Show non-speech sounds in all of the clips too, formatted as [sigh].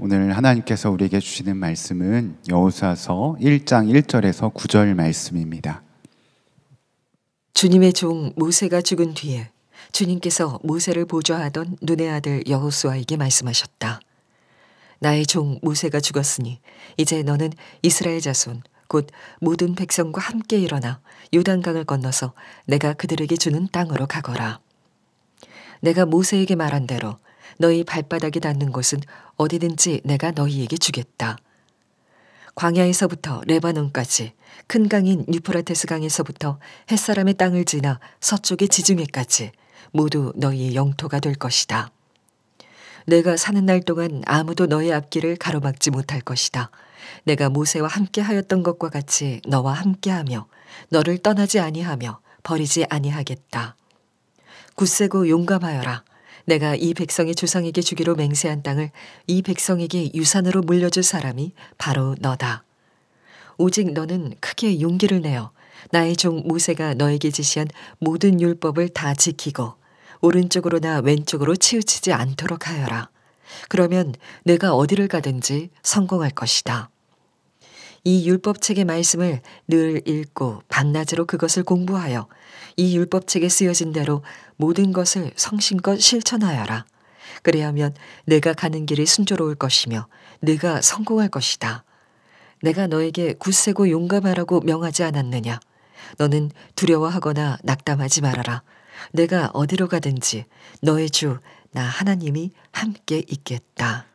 오늘 하나님께서 우리에게 주시는 말씀은 여호수아서 1장 1절에서 9절 말씀입니다. 주님의 종 모세가 죽은 뒤에 주님께서 모세를 보좌하던 눈의 아들 여호수아에게 말씀하셨다. 나의 종 모세가 죽었으니 이제 너는 이스라엘 자손 곧 모든 백성과 함께 일어나 요단강을 건너서 내가 그들에게 주는 땅으로 가거라. 내가 모세에게 말한 대로 너희 발바닥에 닿는 곳은 어디든지 내가 너희에게 주겠다. 광야에서부터 레바논까지 큰 강인 유프라테스 강에서부터 햇사람의 땅을 지나 서쪽의 지중해까지 모두 너희의 영토가 될 것이다. 내가 사는 날 동안 아무도 너의 앞길을 가로막지 못할 것이다. 내가 모세와 함께 하였던 것과 같이 너와 함께하며 너를 떠나지 아니하며 버리지 아니하겠다. 굳세고 용감하여라. 내가 이 백성의 조상에게 주기로 맹세한 땅을 이 백성에게 유산으로 물려줄 사람이 바로 너다. 오직 너는 크게 용기를 내어 나의 종 모세가 너에게 지시한 모든 율법을 다 지키고 오른쪽으로나 왼쪽으로 치우치지 않도록 하여라. 그러면 내가 어디를 가든지 성공할 것이다. 이 율법책의 말씀을 늘 읽고 밤낮으로 그것을 공부하여 이 율법책에 쓰여진 대로 모든 것을 성신껏 실천하여라. 그래야면 내가 가는 길이 순조로울 것이며 내가 성공할 것이다. 내가 너에게 굳세고 용감하라고 명하지 않았느냐. 너는 두려워하거나 낙담하지 말아라. 내가 어디로 가든지 너의 주, 나 하나님이 함께 있겠다.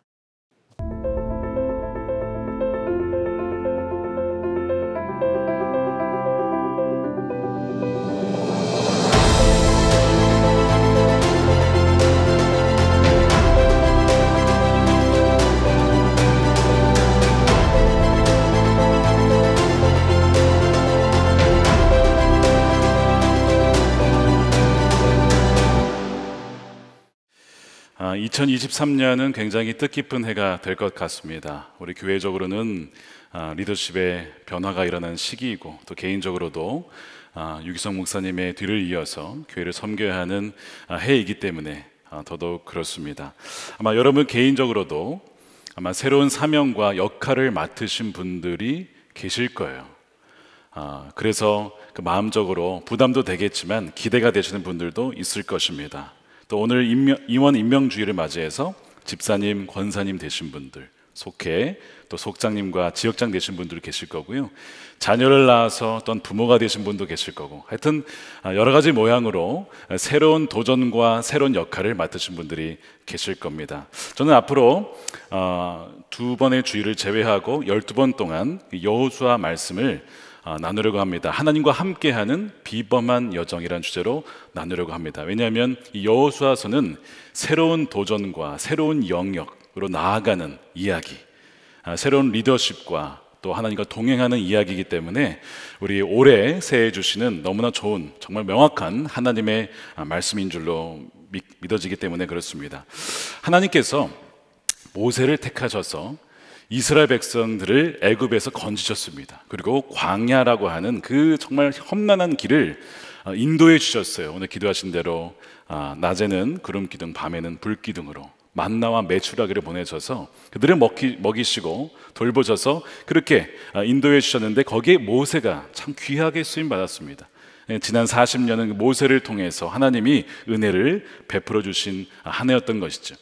2023년은 굉장히 뜻깊은 해가 될 것 같습니다. 우리 교회적으로는 아, 리더십의 변화가 일어난 시기이고 또 개인적으로도 아, 유기성 목사님의 뒤를 이어서 교회를 섬겨야 하는 아, 해이기 때문에 더더욱 그렇습니다. 아마 여러분 개인적으로도 아마 새로운 사명과 역할을 맡으신 분들이 계실 거예요. 그래서 그 마음적으로 부담도 되겠지만 기대가 되시는 분들도 있을 것입니다. 또 오늘 임명, 임원 임명주의를 맞이해서 집사님, 권사님 되신 분들, 속해또 속장님과 지역장 되신 분들 계실 거고요. 자녀를 낳아서 어 부모가 되신 분도 계실 거고. 하여튼 아, 여러 가지 모양으로 아, 새로운 도전과 새로운 역할을 맡으신 분들이 계실 겁니다. 저는 앞으로 아, 두 번의 주의를 제외하고 12번 동안 여호수아 말씀을 아, 나누려고 합니다. 하나님과 함께하는 비범한 여정이란 주제로 나누려고 합니다. 왜냐하면 여호수아서는 새로운 도전과 새로운 영역으로 나아가는 이야기, 아, 새로운 리더십과 또 하나님과 동행하는 이야기이기 때문에 우리 올해 새해 주시는 너무나 좋은 정말 명확한 하나님의 아, 말씀인 줄로 믿어지기 때문에 그렇습니다. 하나님께서 모세를 택하셔서 이스라엘 백성들을 애굽에서 건지셨습니다. 그리고 광야라고 하는 그 정말 험난한 길을 어, 인도해 주셨어요. 오늘 기도하신 대로 아, 낮에는 구름 기둥, 바에는 불 기둥으로 만나와 메추라기를 보내셔서 그들을 먹이, 먹이시고 돌보셔서 그렇게 아, 인도해 주셨는데 거기에 모세가 참 귀하게 수임 받았습니다. 예, 지난 40년은 모세를 통해서 하나님이 은혜를 베풀어 주신 한 해였던 것이죠.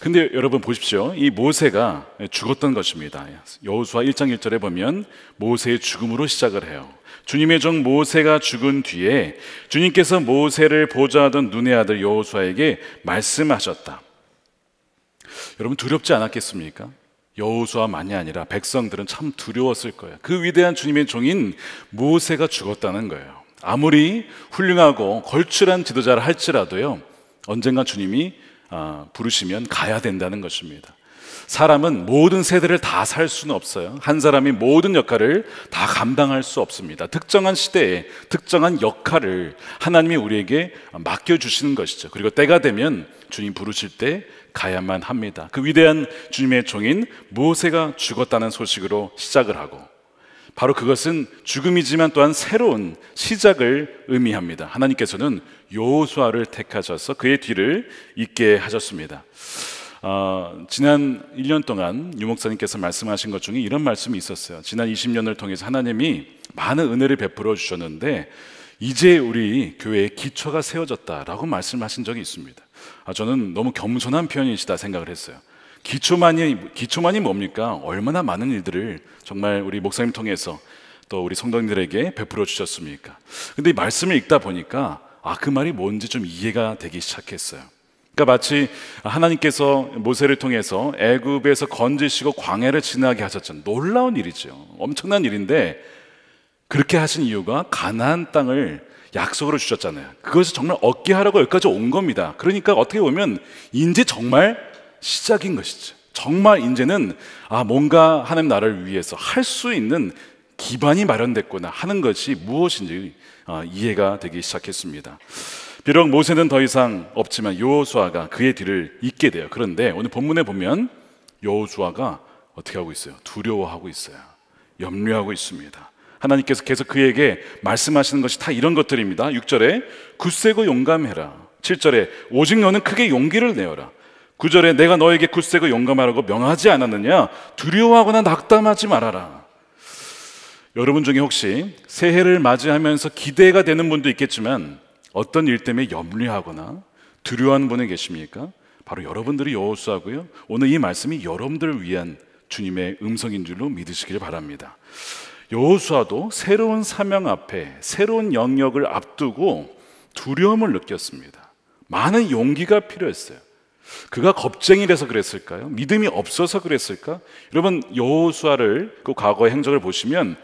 근데 여러분 보십시오. 이 모세가 죽었던 것입니다. 여호수아 1장 1절에 보면 모세의 죽음으로 시작을 해요. 주님의 종 모세가 죽은 뒤에 주님께서 모세를 보좌하던 눈의 아들 여호수아에게 말씀하셨다. 여러분 두렵지 않았겠습니까? 여호수아만이 아니라 백성들은 참 두려웠을 거예요. 그 위대한 주님의 종인 모세가 죽었다는 거예요. 아무리 훌륭하고 걸출한 지도자를 할지라도요, 언젠가 주님이 아, 부르시면 가야 된다는 것입니다. 사람은 모든 세대를 다 살 수는 없어요. 한 사람이 모든 역할을 다 감당할 수 없습니다. 특정한 시대에 특정한 역할을 하나님이 우리에게 맡겨주시는 것이죠. 그리고 때가 되면 주님 부르실 때 가야만 합니다. 그 위대한 주님의 종인 모세가 죽었다는 소식으로 시작을 하고 바로 그것은 죽음이지만 또한 새로운 시작을 의미합니다. 하나님께서는 여호수아를 택하셔서 그의 뒤를 잇게 하셨습니다. 어, 지난 1년 동안 유목사님께서 말씀하신 것 중에 이런 말씀이 있었어요. 지난 20년을 통해서 하나님이 많은 은혜를 베풀어 주셨는데 이제 우리 교회의 기초가 세워졌다라고 말씀하신 적이 있습니다. 아, 저는 너무 겸손한 표현이시다 생각을 했어요. 기초만이 기초만이 뭡니까? 얼마나 많은 일들을 정말 우리 목사님 통해서 또 우리 성도님들에게 베풀어 주셨습니까? 근데 이 말씀을 읽다 보니까 아 그 말이 뭔지 좀 이해가 되기 시작했어요. 그러니까 마치 하나님께서 모세를 통해서 애굽에서 건지시고 광해를 지나게 하셨죠. 놀라운 일이죠. 엄청난 일인데 그렇게 하신 이유가 가나안 땅을 약속으로 주셨잖아요. 그것을 정말 얻게 하라고 여기까지 온 겁니다. 그러니까 어떻게 보면 인제 정말 시작인 것이죠. 정말 이제는 아, 뭔가 하나님 나라를 위해서 할 수 있는 기반이 마련됐구나 하는 것이 무엇인지 어, 이해가 되기 시작했습니다. 비록 모세는 더 이상 없지만 여호수아가 그의 뒤를 잇게 돼요. 그런데 오늘 본문에 보면 여호수아가 어떻게 하고 있어요? 두려워하고 있어요. 염려하고 있습니다. 하나님께서 계속 그에게 말씀하시는 것이 다 이런 것들입니다. 6절에 굳세고 용감해라. 7절에 오직 너는 크게 용기를 내어라. 9절에 내가 너에게 굳세고 용감하라고 명하지 않았느냐? 두려워하거나 낙담하지 말아라. 여러분 중에 혹시 새해를 맞이하면서 기대가 되는 분도 있겠지만 어떤 일 때문에 염려하거나 두려워하는 분이 계십니까? 바로 여러분들이 여호수하고요 오늘 이 말씀이 여러분들을 위한 주님의 음성인 줄로 믿으시길 바랍니다. 여호수아도 새로운 사명 앞에 새로운 영역을 앞두고 두려움을 느꼈습니다. 많은 용기가 필요했어요. 그가 겁쟁이라서 그랬을까요? 믿음이 없어서 그랬을까? 여러분 여호수아를 그 과거의 행적을 보시면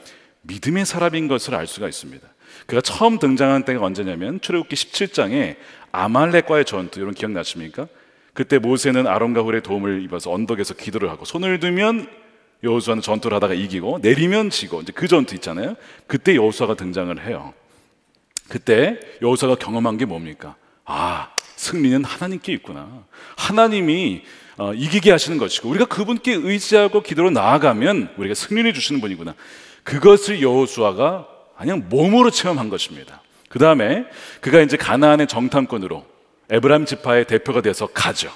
믿음의 사람인 것을 알 수가 있습니다. 그가 처음 등장한 때가 언제냐면 출애굽기 17장에 아말렉과의 전투 여러분 기억나십니까? 그때 모세는 아론과 훌의 도움을 입어서 언덕에서 기도를 하고 손을 들면 여호수아는 전투를 하다가 이기고 내리면 지고 이제 그 전투 있잖아요. 그때 여호수아가 등장을 해요. 그때 여호수아가 경험한 게 뭡니까? 아, 승리는 하나님께 있구나. 하나님이 어, 이기게 하시는 것이고 우리가 그분께 의지하고 기도로 나아가면 우리가 승리를 주시는 분이구나. 그것을 여호수아가 그냥 몸으로 체험한 것입니다. 그 다음에 그가 이제 가나안의 정탐꾼으로 에브람 지파의 대표가 돼서 가죠.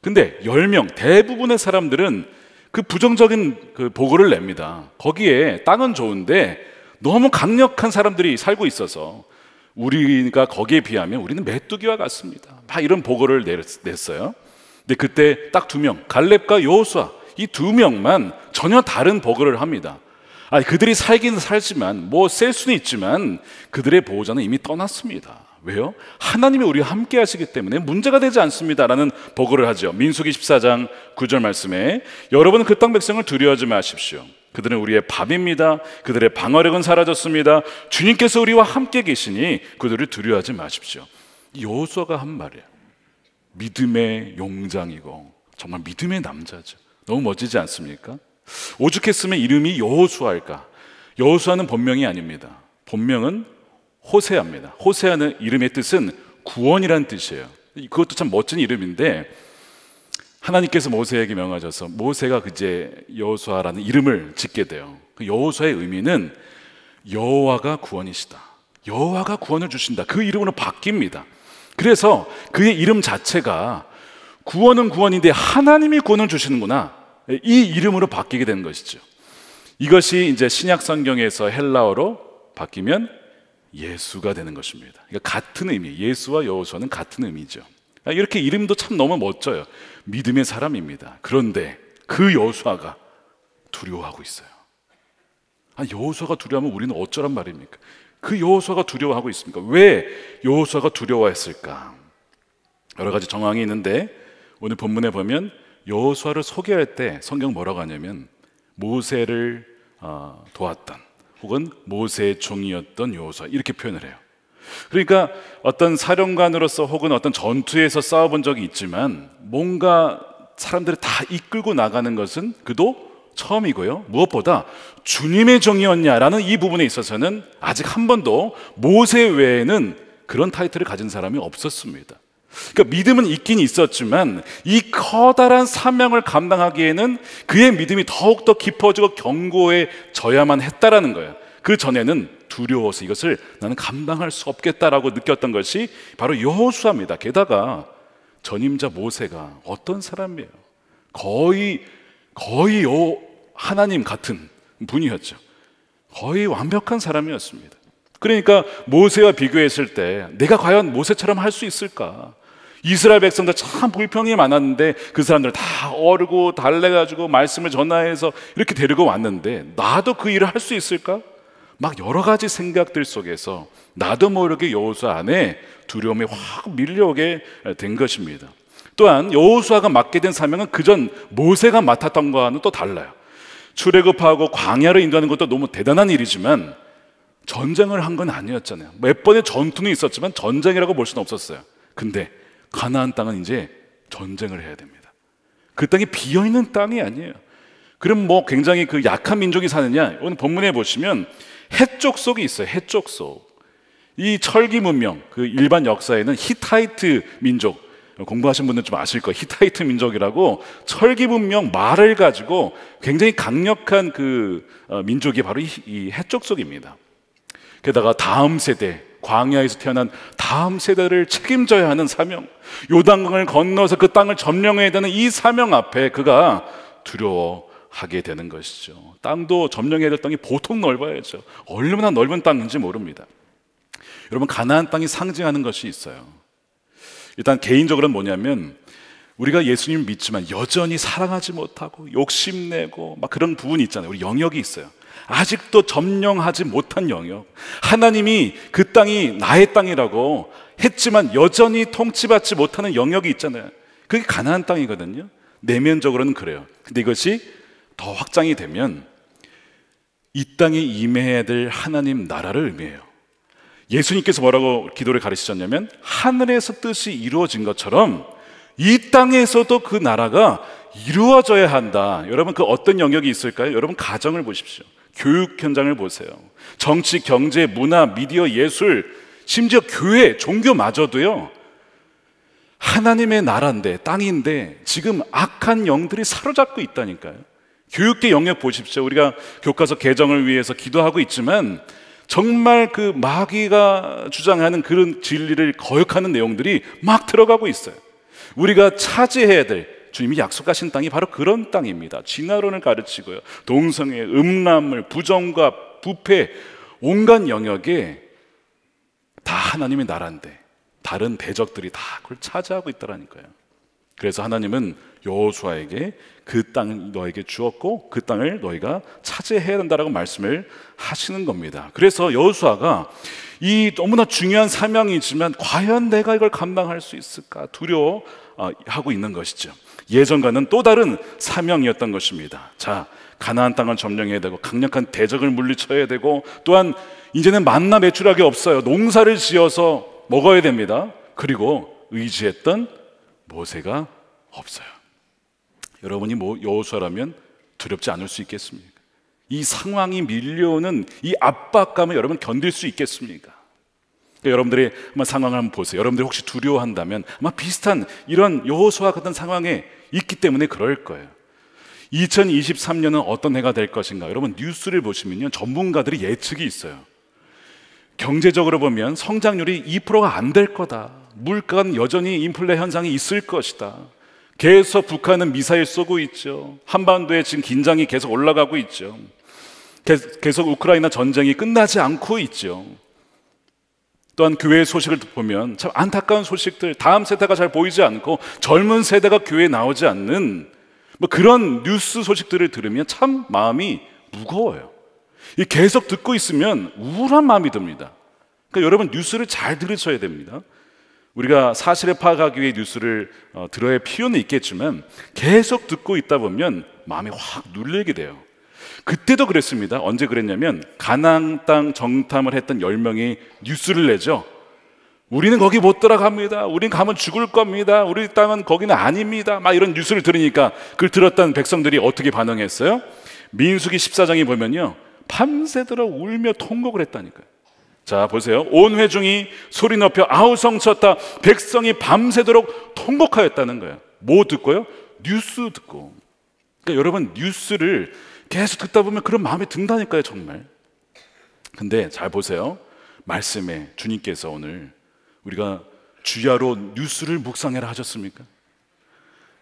근데 10명 대부분의 사람들은 그 부정적인 그 보고를 냅니다. 거기에 땅은 좋은데 너무 강력한 사람들이 살고 있어서 우리가 거기에 비하면 우리는 메뚜기와 같습니다. 막 이런 보고를 냈어요. 근데 그때 딱 두 명, 갈렙과 여호수아 이 두 명만 전혀 다른 보고를 합니다. 아니 그들이 살긴 살지만 뭐 셀 수는 있지만 그들의 보호자는 이미 떠났습니다. 왜요? 하나님이 우리와 함께 하시기 때문에 문제가 되지 않습니다라는 보고를 하죠. 민수기 14장 9절 말씀에 여러분은 그 땅 백성을 두려워하지 마십시오. 그들은 우리의 밥입니다. 그들의 방어력은 사라졌습니다. 주님께서 우리와 함께 계시니 그들을 두려워하지 마십시오. 여호수아가 한 말이에요. 믿음의 용장이고 정말 믿음의 남자죠. 너무 멋지지 않습니까? 오죽했으면 이름이 여호수아일까? 여호수아는 본명이 아닙니다. 본명은 호세아입니다. 호세아는 이름의 뜻은 구원이란 뜻이에요. 그것도 참 멋진 이름인데 하나님께서 모세에게 명하셔서 모세가 그제 여호수아라는 이름을 짓게 돼요. 그 여호수아의 의미는 여호와가 구원이시다. 여호와가 구원을 주신다. 그 이름으로 바뀝니다. 그래서 그의 이름 자체가 구원은 구원인데 하나님이 구원을 주시는구나. 이 이름으로 바뀌게 되는 것이죠. 이것이 이제 신약 성경에서 헬라어로 바뀌면 예수가 되는 것입니다. 그러니까 같은 의미, 예수와 여호수아는 같은 의미죠. 아, 이렇게 이름도 참 너무 멋져요. 믿음의 사람입니다. 그런데 그 여수아가 두려워하고 있어요. 아, 여호수아가 두려워하면 우리는 어쩌란 말입니까? 그 여호수아가 두려워하고 있습니까? 왜 여호수아가 두려워했을까? 여러 가지 정황이 있는데 오늘 본문에 보면 여호수아를 소개할 때 성경 뭐라고 하냐면 모세를 어, 도왔던 혹은 모세의 종이었던 여호수아 이렇게 표현을 해요. 그러니까 어떤 사령관으로서 혹은 어떤 전투에서 싸워본 적이 있지만 뭔가 사람들을 다 이끌고 나가는 것은 그도 처음이고요. 무엇보다 주님의 정의였냐라는 이 부분에 있어서는 아직 한 번도 모세 외에는 그런 타이틀을 가진 사람이 없었습니다. 그러니까 믿음은 있긴 있었지만 이 커다란 사명을 감당하기에는 그의 믿음이 더욱더 깊어지고 견고해져야만 했다라는 거예요. 그 전에는 두려워서 이것을 나는 감당할 수 없겠다라고 느꼈던 것이 바로 여호수아입니다. 게다가 전임자 모세가 어떤 사람이에요? 거의 거의 요 하나님 같은 분이었죠. 거의 완벽한 사람이었습니다. 그러니까 모세와 비교했을 때 내가 과연 모세처럼 할 수 있을까? 이스라엘 백성들 참 불평이 많았는데 그 사람들 다 어르고 달래가지고 말씀을 전하해서 이렇게 데리고 왔는데 나도 그 일을 할 수 있을까? 막 여러 가지 생각들 속에서 나도 모르게 여호수아 안에 두려움이 확 밀려오게 된 것입니다. 또한 여호수아가 맡게 된 사명은 그전 모세가 맡았던 거와는 또 달라요. 출애굽하고 광야를 인도하는 것도 너무 대단한 일이지만 전쟁을 한 건 아니었잖아요. 몇 번의 전투는 있었지만 전쟁이라고 볼 수는 없었어요. 근데 가나안 땅은 이제 전쟁을 해야 됩니다. 그 땅이 비어 있는 땅이 아니에요. 그럼 뭐 굉장히 그 약한 민족이 사느냐? 오늘 본문에 보시면 해쪽 속이 있어요. 해쪽 속. 이 철기 문명, 그 일반 역사에는 히타이트 민족, 공부하신 분들 좀 아실 거예요. 히타이트 민족이라고 철기 문명 말을 가지고 굉장히 강력한 그 어, 민족이 바로 이 해쪽 속입니다. 게다가 다음 세대, 광야에서 태어난 다음 세대를 책임져야 하는 사명, 요단강을 건너서 그 땅을 점령해야 되는 이 사명 앞에 그가 두려워 하게 되는 것이죠. 땅도 점령해야 될 땅이 보통 넓어야죠. 얼마나 넓은 땅인지 모릅니다. 여러분 가나안 땅이 상징하는 것이 있어요. 일단 개인적으로는 뭐냐면 우리가 예수님 믿지만 여전히 사랑하지 못하고 욕심내고 막 그런 부분이 있잖아요. 우리 영역이 있어요. 아직도 점령하지 못한 영역. 하나님이 그 땅이 나의 땅이라고 했지만 여전히 통치받지 못하는 영역이 있잖아요. 그게 가나안 땅이거든요. 내면적으로는 그래요. 근데 이것이 더 확장이 되면 이 땅에 임해야 될 하나님 나라를 의미해요. 예수님께서 뭐라고 기도를 가르치셨냐면 하늘에서 뜻이 이루어진 것처럼 이 땅에서도 그 나라가 이루어져야 한다. 여러분 그 어떤 영역이 있을까요? 여러분 가정을 보십시오. 교육 현장을 보세요. 정치, 경제, 문화, 미디어, 예술, 심지어 교회, 종교마저도요. 하나님의 나라인데, 땅인데 지금 악한 영들이 사로잡고 있다니까요. 교육계 영역 보십시오. 우리가 교과서 개정을 위해서 기도하고 있지만 정말 그 마귀가 주장하는 그런 진리를 거역하는 내용들이 막 들어가고 있어요. 우리가 차지해야 될 주님이 약속하신 땅이 바로 그런 땅입니다. 진화론을 가르치고요. 동성애, 음란물, 부정과 부패, 온갖 영역에 다 하나님의 나라인데 다른 대적들이 다 그걸 차지하고 있다라니까요 그래서 하나님은 여호수아에게 그 땅을 너에게 주었고 그 땅을 너희가 차지해야 된다라고 말씀을 하시는 겁니다. 그래서 여호수아가 이 너무나 중요한 사명이지만 과연 내가 이걸 감당할 수 있을까 두려워하고 있는 것이죠. 예전과는 또 다른 사명이었던 것입니다. 자, 가나안 땅을 점령해야 되고 강력한 대적을 물리쳐야 되고 또한 이제는 만나 매출하기 없어요. 농사를 지어서 먹어야 됩니다. 그리고 의지했던 모세가 없어요. 여러분이 뭐 여호수아라면 두렵지 않을 수 있겠습니까? 이 상황이 밀려오는 이 압박감을 여러분 견딜 수 있겠습니까? 그러니까 여러분들이 한번 상황을 한번 보세요. 여러분들이 혹시 두려워한다면 아마 비슷한 이런 여호수아 같은 상황에 있기 때문에 그럴 거예요. 2023년은 어떤 해가 될 것인가? 여러분 뉴스를 보시면요. 전문가들이 예측이 있어요. 경제적으로 보면 성장률이 2%가 안 될 거다. 물가는 여전히 인플레 현상이 있을 것이다. 계속 북한은 미사일 쏘고 있죠. 한반도에 지금 긴장이 계속 올라가고 있죠. 계속 우크라이나 전쟁이 끝나지 않고 있죠. 또한 교회의 소식을 보면 참 안타까운 소식들, 다음 세대가 잘 보이지 않고 젊은 세대가 교회에 나오지 않는 뭐 그런 뉴스 소식들을 들으면 참 마음이 무거워요. 계속 듣고 있으면 우울한 마음이 듭니다. 그러니까 여러분 뉴스를 잘 들으셔야 됩니다. 우리가 사실에 파악하기 위해 뉴스를 어, 들어야 필요는 있겠지만 계속 듣고 있다 보면 마음이 확 눌리게 돼요. 그때도 그랬습니다. 언제 그랬냐면 가나안 땅 정탐을 했던 10명이 뉴스를 내죠. 우리는 거기 못 들어갑니다. 우린 가면 죽을 겁니다. 우리 땅은 거기는 아닙니다. 막 이런 뉴스를 들으니까 그걸 들었던 백성들이 어떻게 반응했어요? 민수기 14장에 보면요. 밤새도록 울며 통곡을 했다니까요. 자, 보세요. 온 회중이 소리 높여 아우성 쳤다. 백성이 밤새도록 통곡하였다는 거예요. 뭐 듣고요? 뉴스 듣고. 그러니까 여러분, 뉴스를 계속 듣다 보면 그런 마음이 든다니까요, 정말. 근데 잘 보세요. 말씀에 주님께서 오늘 우리가 주야로 뉴스를 묵상해라 하셨습니까?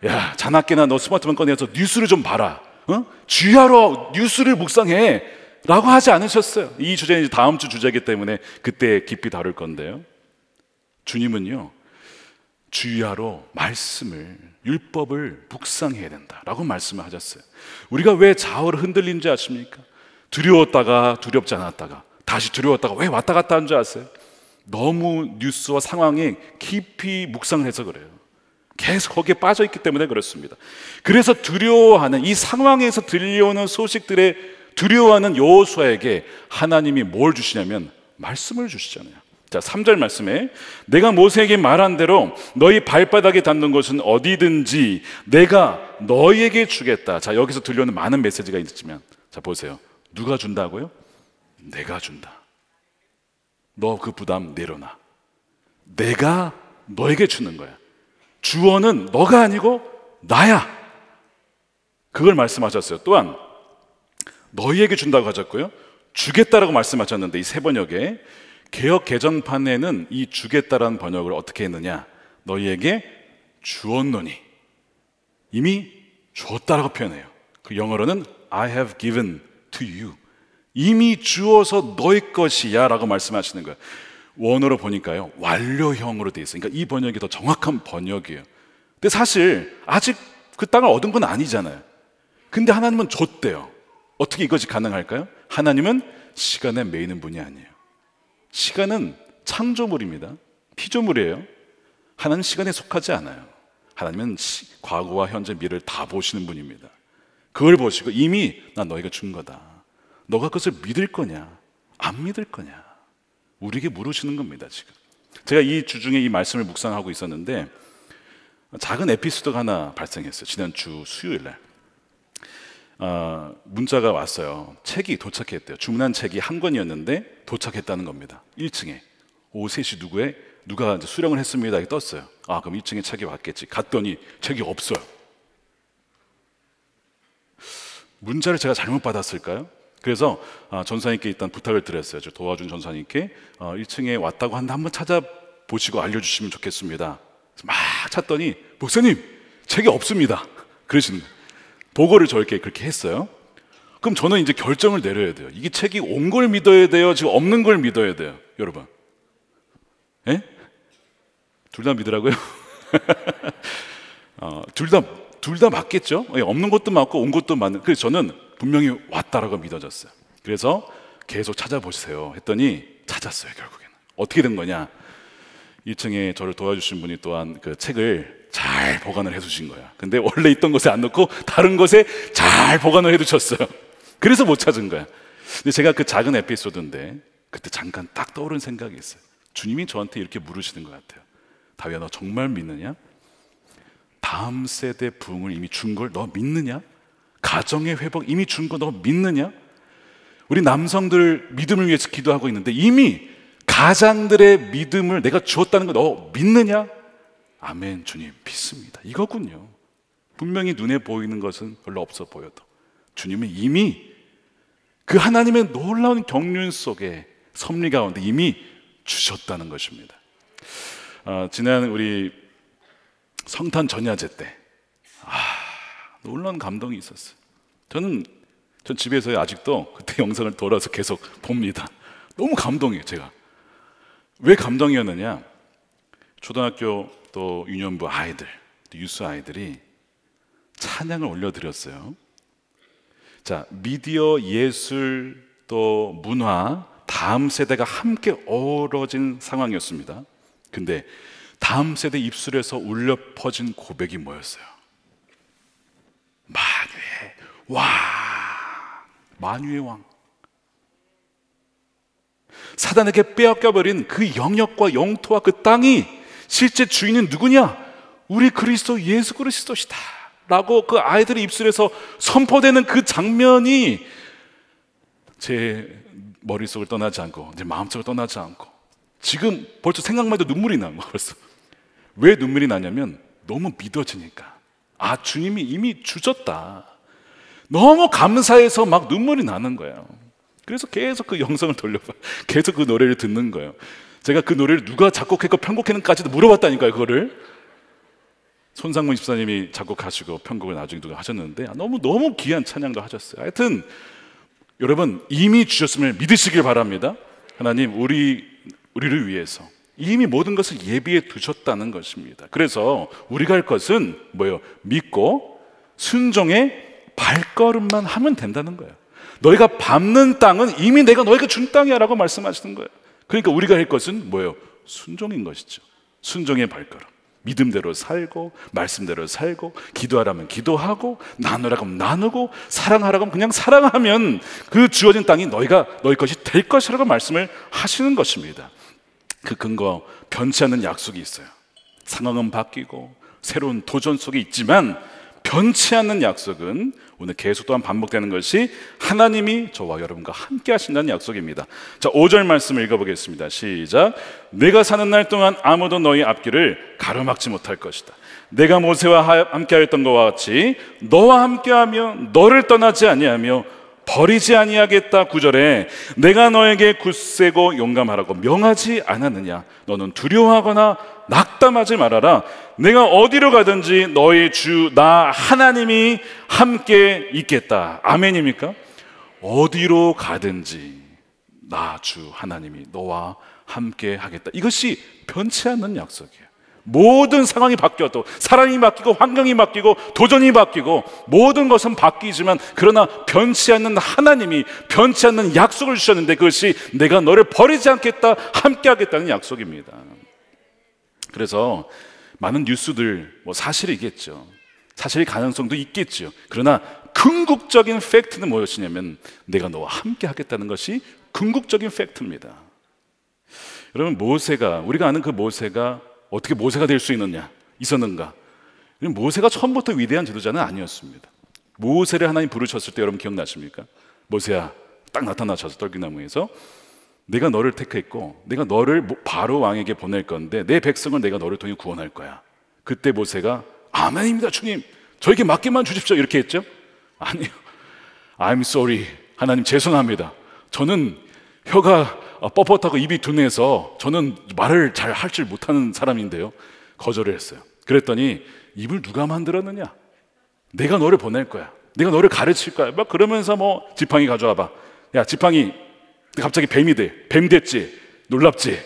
야, 자나깨나 너 스마트폰 꺼내서 뉴스를 좀 봐라. 어? 주야로 뉴스를 묵상해. 라고 하지 않으셨어요. 이 주제는 이제 다음 주 주제이기 때문에 그때 깊이 다룰 건데요. 주님은요, 주야로 말씀을, 율법을 묵상해야 된다. 라고 말씀을 하셨어요. 우리가 왜 좌우를 흔들린지 아십니까? 두려웠다가 두렵지 않았다가 다시 두려웠다가 왜 왔다 갔다 하는 줄 아세요? 너무 뉴스와 상황이 깊이 묵상을 해서 그래요. 계속 거기에 빠져 있기 때문에 그렇습니다. 그래서 두려워하는 이 상황에서 들려오는 소식들의 두려워하는 여호수아에게 하나님이 뭘 주시냐면 말씀을 주시잖아요. 자, 3절 말씀에 내가 모세에게 말한 대로 너희 발바닥에 닿는 것은 어디든지 내가 너희에게 주겠다. 자, 여기서 들려오는 많은 메시지가 있지만 자, 보세요. 누가 준다고요? 내가 준다. 너 그 부담 내려놔. 내가 너에게 주는 거야. 주어는 너가 아니고 나야. 그걸 말씀하셨어요. 또한 너희에게 준다고 하셨고요. 주겠다라고 말씀하셨는데 이 세 번역에 개혁 개정판에는 이 주겠다라는 번역을 어떻게 했느냐? 너희에게 주었노니 이미 주었다라고 표현해요. 그 영어로는 I have given to you. 이미 주어서 너의 것이야라고 말씀하시는 거예요. 원어로 보니까요 완료형으로 돼 있어요. 그러니까 이 번역이 더 정확한 번역이에요. 근데 사실 아직 그 땅을 얻은 건 아니잖아요. 근데 하나님은 줬대요. 어떻게 이것이 가능할까요? 하나님은 시간에 매이는 분이 아니에요. 시간은 창조물입니다. 피조물이에요. 하나님 시간에 속하지 않아요. 하나님은 과거와 현재, 미래를 다 보시는 분입니다. 그걸 보시고 이미 나 너에게 준 거다. 너가 그것을 믿을 거냐? 안 믿을 거냐? 우리에게 물으시는 겁니다, 지금. 제가 이 주중에 이 말씀을 묵상하고 있었는데 작은 에피소드가 하나 발생했어요. 지난 주 수요일 날. 어, 문자가 왔어요. 책이 도착했대요. 주문한 책이 한 권이었는데 도착했다는 겁니다. 1층에 오후 3시 누구에 누가 수령을 했습니다. 떴어요. 아 그럼 1층에 책이 왔겠지. 갔더니 책이 없어요. 문자를 제가 잘못 받았을까요? 그래서 아, 전사님께 일단 부탁을 드렸어요. 도와준 전사님께 1층에 어, 왔다고 한다 한번 찾아보시고 알려주시면 좋겠습니다. 막 찾더니 목사님 책이 없습니다. 그러시는 거예요. 보고를 저에게 그렇게 했어요. 그럼 저는 이제 결정을 내려야 돼요. 이게 책이 온 걸 믿어야 돼요. 지금 없는 걸 믿어야 돼요. 여러분. 예? 둘 다 믿으라고요? [laughs] 어, 둘 다, 둘 다 맞겠죠? 예, 없는 것도 맞고 온 것도 맞는. 그래서 저는 분명히 왔다라고 믿어졌어요. 그래서 계속 찾아보세요. 했더니 찾았어요, 결국에는. 어떻게 된 거냐? 1층에 저를 도와주신 분이 또한 그 책을 잘 보관을 해두신 거야. 근데 원래 있던 곳에 안 넣고 다른 곳에 잘 보관을 해두셨어요. [laughs] 그래서 못 찾은 거야. 근데 제가 그 작은 에피소드인데 그때 잠깐 딱 떠오른 생각이 있어요. 주님이 저한테 이렇게 물으시는 것 같아요. 다윗아, 너 정말 믿느냐? 다음 세대 부흥을 이미 준 걸 너 믿느냐? 가정의 회복 이미 준 거 너 믿느냐? 우리 남성들 믿음을 위해서 기도하고 있는데 이미 가장들의 믿음을 내가 주었다는 거너 믿느냐? 아멘 주님 믿습니다. 이거군요. 분명히 눈에 보이는 것은 별로 없어 보여도 주님은 이미 그 하나님의 놀라운 경륜 속에 섭리 가운데 이미 주셨다는 것입니다. 어, 지난 우리 성탄 전야제 때 아, 놀라운 감동이 있었어요. 저는 전 집에서 아직도 그때 [laughs] 영상을 돌아서 계속 봅니다. 너무 감동이에요, 제가. 왜 감동이었느냐? 초등학교 또 유년부 아이들, 또 유스 아이들이 찬양을 올려드렸어요. 자, 미디어, 예술, 또 문화, 다음 세대가 함께 어우러진 상황이었습니다. 근데 다음 세대 입술에서 울려 퍼진 고백이 뭐였어요? 만유의 왕! 만유의 왕. 사단에게 빼앗겨버린 그 영역과 영토와 그 땅이 실제 주인은 누구냐? 우리 그리스도 예수 그리스도시다. 라고 그 아이들의 입술에서 선포되는 그 장면이 제 머릿속을 떠나지 않고 제 마음속을 떠나지 않고 지금 벌써 생각만 해도 눈물이 나 [laughs] 벌써 왜 눈물이 나냐면 너무 믿어지니까 아 주님이 이미 주셨다 너무 감사해서 막 눈물이 나는 거예요 그래서 계속 그 영상을 돌려봐 [laughs] 계속 그 노래를 듣는 거예요 제가 그 노래를 누가 작곡했고 편곡했는까지도 가 물어봤다니까요, 그거를. 손상문 집사님이 작곡하시고 편곡을 나중에 누가 하셨는데 아, 너무 너무 귀한 찬양도 하셨어요. 하여튼 여러분 이미 주셨음을 믿으시길 바랍니다. 하나님 우리 우리를 위해서 이미 모든 것을 예비해 두셨다는 것입니다. 그래서 우리가 할 것은 뭐예요? 믿고 순종의 발걸음만 하면 된다는 거예요. 너희가 밟는 땅은 이미 내가 너희가 준 땅이야라고 말씀하시는 거예요. 그러니까 우리가 할 것은 뭐예요? 순종인 것이죠. 순종의 발걸음. 믿음대로 살고 말씀대로 살고 기도하라면 기도하고 나누라고 하면 나누고 사랑하라고 하면 그냥 사랑하면 그 주어진 땅이 너희가 너희 것이 될 것이라고 말씀을 하시는 것입니다. 그 근거 변치 않는 약속이 있어요. 상황은 바뀌고 새로운 도전 속에 있지만 변치 않는 약속은 오늘 계속 또한 반복되는 것이 하나님이 저와 여러분과 함께 하신다는 약속입니다. 자, 5절 말씀을 읽어보겠습니다. 시작. 내가 사는 날 동안 아무도 너희 앞길을 가로막지 못할 것이다. 내가 모세와 함께하였던 것과 같이 너와 함께하며 너를 떠나지 아니하며 버리지 아니하겠다 구절에 내가 너에게 굳세고 용감하라고 명하지 않았느냐 너는 두려워하거나 낙담하지 말아라 내가 어디로 가든지 너의 주 나 하나님이 함께 있겠다 아멘입니까? 어디로 가든지 나 주 하나님이 너와 함께 하겠다 이것이 변치 않는 약속이에요 모든 상황이 바뀌어도 사람이 바뀌고 환경이 바뀌고 도전이 바뀌고 모든 것은 바뀌지만 그러나 변치 않는 하나님이 변치 않는 약속을 주셨는데 그것이 내가 너를 버리지 않겠다 함께 하겠다는 약속입니다. 그래서 많은 뉴스들 뭐 사실이겠죠. 사실 가능성도 있겠죠. 그러나 궁극적인 팩트는 무엇이냐면 내가 너와 함께 하겠다는 것이 궁극적인 팩트입니다. 여러분 모세가 우리가 아는 그 모세가 어떻게 모세가 될 수 있느냐 있었는가? 모세가 처음부터 위대한 지도자는 아니었습니다. 모세를 하나님 부르셨을 때 여러분 기억나십니까? 모세야 딱 나타나셔서 떨기나무에서 내가 너를 택했고 내가 너를 바로 왕에게 보낼 건데 내 백성을 내가 너를 통해 구원할 거야. 그때 모세가 아멘입니다 주님 저에게 맡기만 주십시오 이렇게 했죠? 아니요 I'm sorry 하나님 죄송합니다 저는 혀가 아, 뻣뻣하고 입이 둔해서 저는 말을 잘 할 줄 못하는 사람인데요. 거절을 했어요. 그랬더니 입을 누가 만들었느냐? 내가 너를 보낼 거야. 내가 너를 가르칠 거야. 막 그러면서 뭐 지팡이 가져와 봐. 야, 지팡이 갑자기 뱀이 돼. 뱀 됐지. 놀랍지.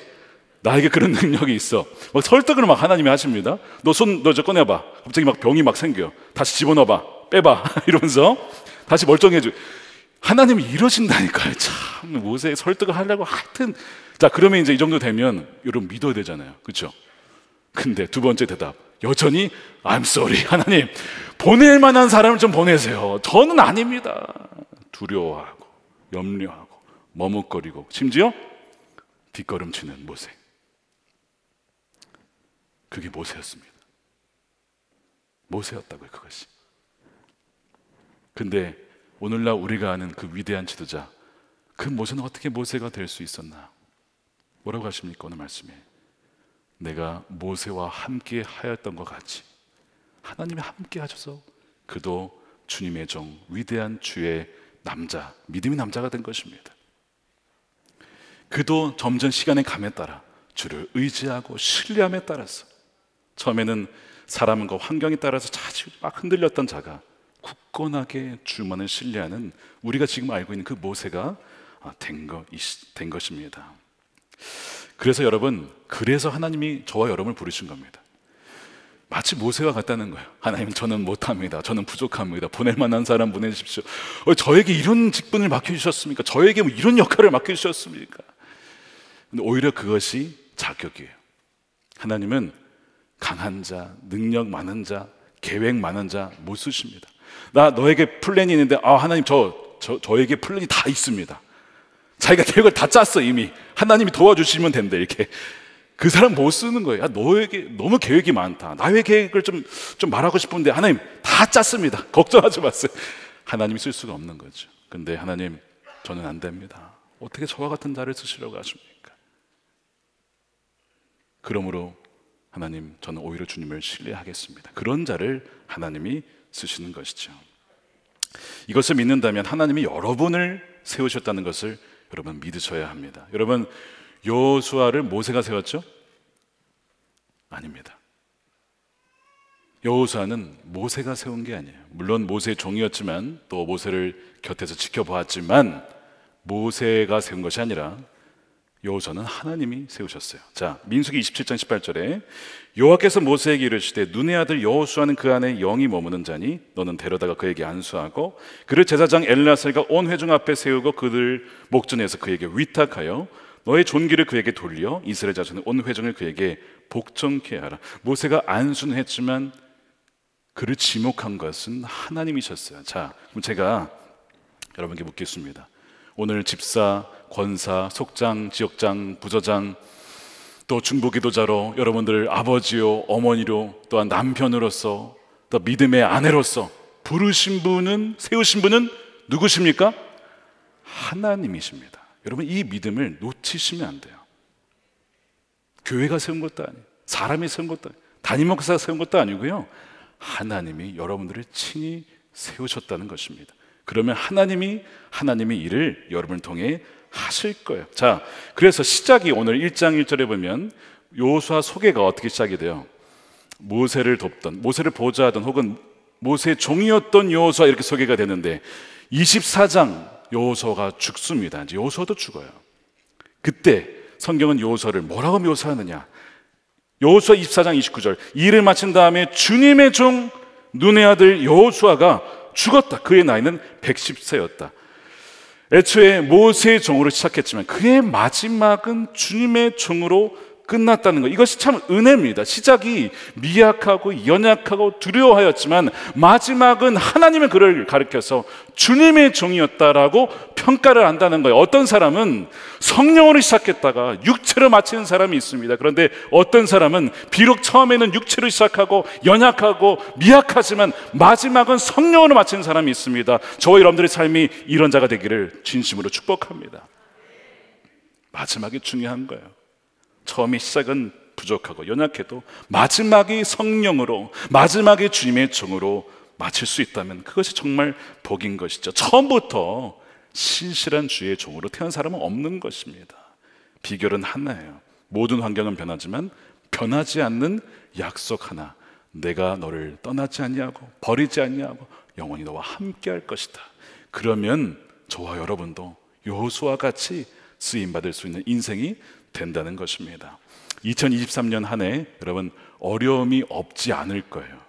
나에게 그런 [laughs] 능력이 있어. 막 설득을 막 하나님이 하십니다. 너 손, 너 저 꺼내봐. 갑자기 막 병이 막 생겨. 다시 집어넣어봐. 빼봐. [laughs] 이러면서 다시 멀쩡해져. 하나님이 이러신다니까요. 참 모세 설득을 하려고 하여튼 자 그러면 이제 이 정도 되면 여러분 믿어야 되잖아요. 그쵸 근데 두 번째 대답 여전히 I'm sorry 하나님 보낼 만한 사람을 좀 보내세요. 저는 아닙니다. 두려워하고 염려하고 머뭇거리고 심지어 뒷걸음치는 모세. 그게 모세였습니다. 모세였다고요 그것이. 근데 오늘날 우리가 아는 그 위대한 지도자 그 모세는 어떻게 모세가 될 수 있었나? 뭐라고 하십니까 오늘 말씀에? 내가 모세와 함께 하였던 것 같이 하나님이 함께 하셔서 그도 주님의 종 위대한 주의 남자 믿음의 남자가 된 것입니다. 그도 점점 시간의 감에 따라 주를 의지하고 신뢰함에 따라서 처음에는 사람과 환경에 따라서 자주 막 흔들렸던 자가 굳건하게 주만을 신뢰하는 우리가 지금 알고 있는 그 모세가 아, 된, 것, 된 것입니다. 그래서 여러분, 그래서 하나님이 저와 여러분을 부르신 겁니다. 마치 모세와 같다는 거예요. 하나님, 저는 못합니다. 저는 부족합니다. 보낼 만한 사람 보내십시오. 어, 저에게 이런 직분을 맡겨주셨습니까? 저에게 뭐 이런 역할을 맡겨주셨습니까? 근데 오히려 그것이 자격이에요. 하나님은 강한 자, 능력 많은 자, 계획 많은 자 못 쓰십니다. 나 너에게 플랜이 있는데 아 하나님 저, 저 저에게 플랜이 다 있습니다. 자기가 계획을 다 짰어 이미 하나님이 도와주시면 된대 이렇게 그 사람 못 뭐 쓰는 거예요. 야, 아, 너에게 너무 계획이 많다. 나의 계획을 좀 좀 말하고 싶은데 하나님 다 짰습니다. [laughs] 걱정하지 마세요. 하나님이 쓸 수가 없는 거죠. 근데 하나님 저는 안 됩니다. 어떻게 저와 같은 자를 쓰시려고 하십니까? 그러므로 하나님 저는 오히려 주님을 신뢰하겠습니다. 그런 자를 하나님이 쓰시는 것이죠. 이것을 믿는다면 하나님이 여러분을 세우셨다는 것을 여러분 믿으셔야 합니다. 여러분 여호수아를 모세가 세웠죠? 아닙니다. 여호수아는 모세가 세운 게 아니에요. 물론 모세의 종이었지만 또 모세를 곁에서 지켜보았지만 모세가 세운 것이 아니라 여호사는 하나님이 세우셨어요. 자, 민수기 27장 18절에 여호와께서 모세에게 이르시되 눈의 아들 여호수아는 그 안에 영이 머무는 자니 너는 데려다가 그에게 안수하고 그를 제사장 엘라살과 온 회중 앞에 세우고 그들 목전에서 그에게 위탁하여 너의 존귀를 그에게 돌려 이스라엘 자손의 온 회중을 그에게 복종케 하라. 모세가 안수는 했지만 그를 지목한 것은 하나님이셨어요. 자, 그럼 제가 여러분께 묻겠습니다. 오늘 집사, 권사, 속장, 지역장, 부저장 또 중보기도자로 여러분들 아버지요, 어머니로 또한 남편으로서 또 믿음의 아내로서 부르신 분은 세우신 분은 누구십니까? 하나님이십니다. 여러분 이 믿음을 놓치시면 안 돼요. 교회가 세운 것도 아니 사람이 세운 것도 아니에임 목사가 세운 것도 아니고요. 하나님이 여러분들을 친히 세우셨다는 것입니다. 그러면 하나님이 하나님의 일을 여러분을 통해 하실 거예요. 자, 그래서 시작이 오늘 1장 1절에 보면 요수아 소개가 어떻게 시작이 돼요? 모세를 돕던, 모세를 보좌하던 혹은 모세의 종이었던 요수아 이렇게 소개가 되는데 24장 요소가 죽습니다. 이제 요소도 죽어요. 그때 성경은 요소를 뭐라고 묘사하느냐? 요소 24장 29절. 일을 마친 다음에 주님의 종 눈의 아들 요수아가 죽었다. 그의 나이는 110세였다. 애초에 모세의 종으로 시작했지만 그의 마지막은 주님의 종으로 끝났다는 거. 이것이 참 은혜입니다. 시작이 미약하고 연약하고 두려워하였지만 마지막은 하나님의 그를 가르켜서 주님의 종이었다라고 평가를 한다는 거예요. 어떤 사람은 성령으로 시작했다가 육체로 마치는 사람이 있습니다. 그런데 어떤 사람은 비록 처음에는 육체로 시작하고 연약하고 미약하지만 마지막은 성령으로 마치는 사람이 있습니다. 저와 여러분들의 삶이 이런 자가 되기를 진심으로 축복합니다. 마지막이 중요한 거예요. 처음이 시작은 부족하고 연약해도 마지막이 성령으로 마지막이 주님의 종으로 마칠 수 있다면 그것이 정말 복인 것이죠. 처음부터 신실한 주의 종으로 태어난 사람은 없는 것입니다. 비결은 하나예요. 모든 환경은 변하지만 변하지 않는 약속 하나. 내가 너를 떠나지 아니하고 버리지 아니하고 영원히 너와 함께 할 것이다. 그러면 저와 여러분도 여호수와 같이 쓰임받을 수 있는 인생이 된다는 것입니다. 2023년 한 해 여러분 어려움이 없지 않을 거예요.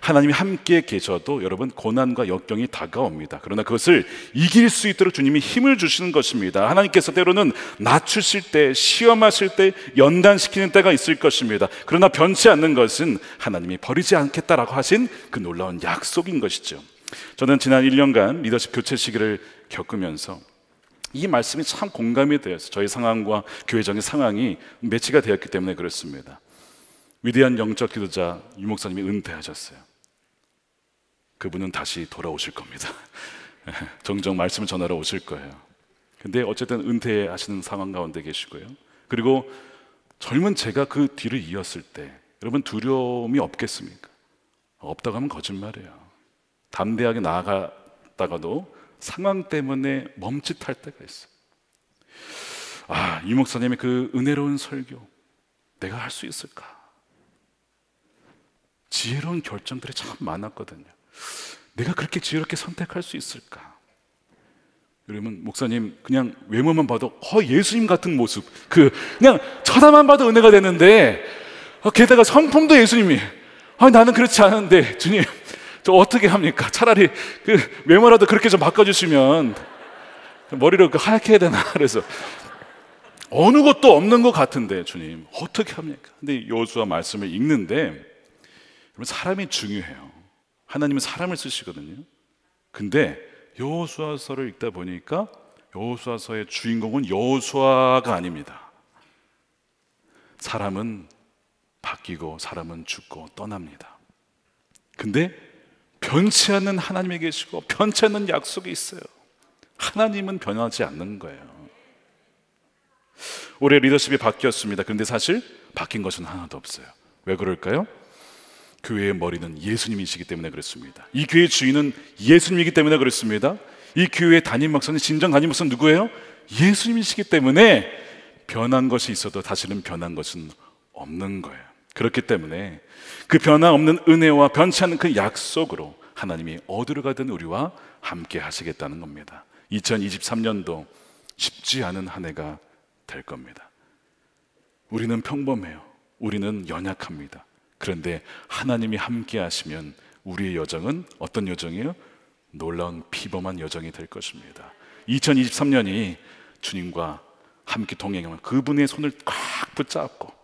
하나님이 함께 계셔도 여러분 고난과 역경이 다가옵니다. 그러나 그것을 이길 수 있도록 주님이 힘을 주시는 것입니다. 하나님께서 때로는 낮추실 때, 시험하실 때, 연단시키는 때가 있을 것입니다. 그러나 변치 않는 것은 하나님이 버리지 않겠다라고 하신 그 놀라운 약속인 것이죠. 저는 지난 1년간 리더십 교체 시기를 겪으면서 이 말씀이 참 공감이 되어서 저희 상황과 교회적인 상황이 매치가 되었기 때문에 그렇습니다. 위대한 영적 기도자 유 목사님이 은퇴하셨어요. 그분은 다시 돌아오실 겁니다. 정정 [laughs] 말씀을 전하러 오실 거예요. 근데 어쨌든 은퇴하시는 상황 가운데 계시고요. 그리고 젊은 제가 그 뒤를 이었을 때 여러분 두려움이 없겠습니까? 없다고 하면 거짓말이에요. 담대하게 나아갔다가도 상황 때문에 멈칫할 때가 있어요. 아, 이 목사님의 그 은혜로운 설교, 내가 할 수 있을까? 지혜로운 결정들이 참 많았거든요. 내가 그렇게 지혜롭게 선택할 수 있을까? 여러분, 목사님, 그냥 외모만 봐도, 어, 예수님 같은 모습. 그, 그냥 쳐다만 봐도 은혜가 되는데, 어, 게다가 성품도 예수님이, 아, 나는 그렇지 않은데, 주님. 또 어떻게 합니까? 차라리 그 외모라도 그렇게 좀 바꿔주시면 머리를 그 하얗게 해야 되나? [laughs] 그래서 어느 것도 없는 것 같은데 주님 어떻게 합니까? 근데 여수와 말씀을 읽는데 사람이 중요해요. 하나님은 사람을 쓰시거든요. 근데 여호수아서를 읽다 보니까 여호수아서의 주인공은 여호수아가 아닙니다. 사람은 바뀌고 사람은 죽고 떠납니다. 근데 변치 않는 하나님이 계시고 변치 않는 약속이 있어요. 하나님은 변하지 않는 거예요. 올해 리더십이 바뀌었습니다. 그런데 사실 바뀐 것은 하나도 없어요. 왜 그럴까요? 교회의 머리는 예수님이시기 때문에 그렇습니다. 이 교회의 주인은 예수님이기 때문에 그렇습니다. 이 교회의 담임 목사는 진정 담임 목사는 누구예요? 예수님이시기 때문에 변한 것이 있어도 사실은 변한 것은 없는 거예요. 그렇기 때문에 그 변화 없는 은혜와 변치 않는 그 약속으로 하나님이 어디로 가든 우리와 함께 하시겠다는 겁니다. 2023년도 쉽지 않은 한 해가 될 겁니다. 우리는 평범해요. 우리는 연약합니다. 그런데 하나님이 함께 하시면 우리의 여정은 어떤 여정이에요? 놀라운 피범한 여정이 될 것입니다. 2023년이 주님과 함께 동행하면 그분의 손을 꽉 붙잡고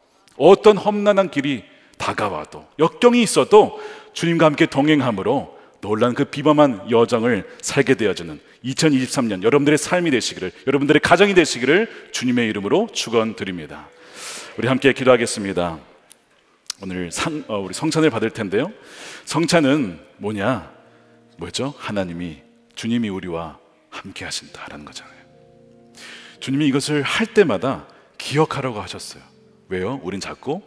어떤 험난한 길이 다가와도 역경이 있어도 주님과 함께 동행함으로 놀란 그 비범한 여정을 살게 되어지는 2023년 여러분들의 삶이 되시기를 여러분들의 가정이 되시기를 주님의 이름으로 축원드립니다. 우리 함께 기도하겠습니다. 오늘 상, 어, 우리 성찬을 받을 텐데요. 성찬은 뭐냐? 뭐죠? 하나님이 주님이 우리와 함께 하신다라는 거잖아요. 주님이 이것을 할 때마다 기억하라고 하셨어요. 왜요? 우린 자꾸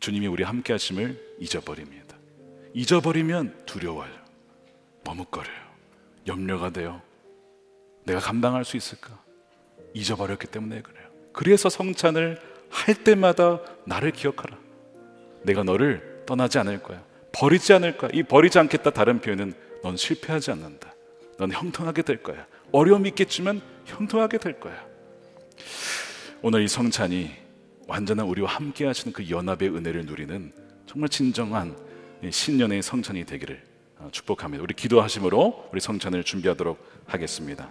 주님이 우리 함께 하심을 잊어버립니다. 잊어버리면 두려워요. 머뭇거려요. 염려가 돼요. 내가 감당할 수 있을까? 잊어버렸기 때문에 그래요. 그래서 성찬을 할 때마다 나를 기억하라. 내가 너를 떠나지 않을 거야. 버리지 않을 거야. 이 버리지 않겠다 다른 표현은 넌 실패하지 않는다. 넌 형통하게 될 거야. 어려움이 있겠지만 형통하게 될 거야. 오늘 이 성찬이 완전한 우리와 함께 하시는 그 연합의 은혜를 누리는 정말 진정한 신년의 성찬이 되기를 어, 축복합니다. 우리 기도하심으로 우리 성찬을 준비하도록 하겠습니다.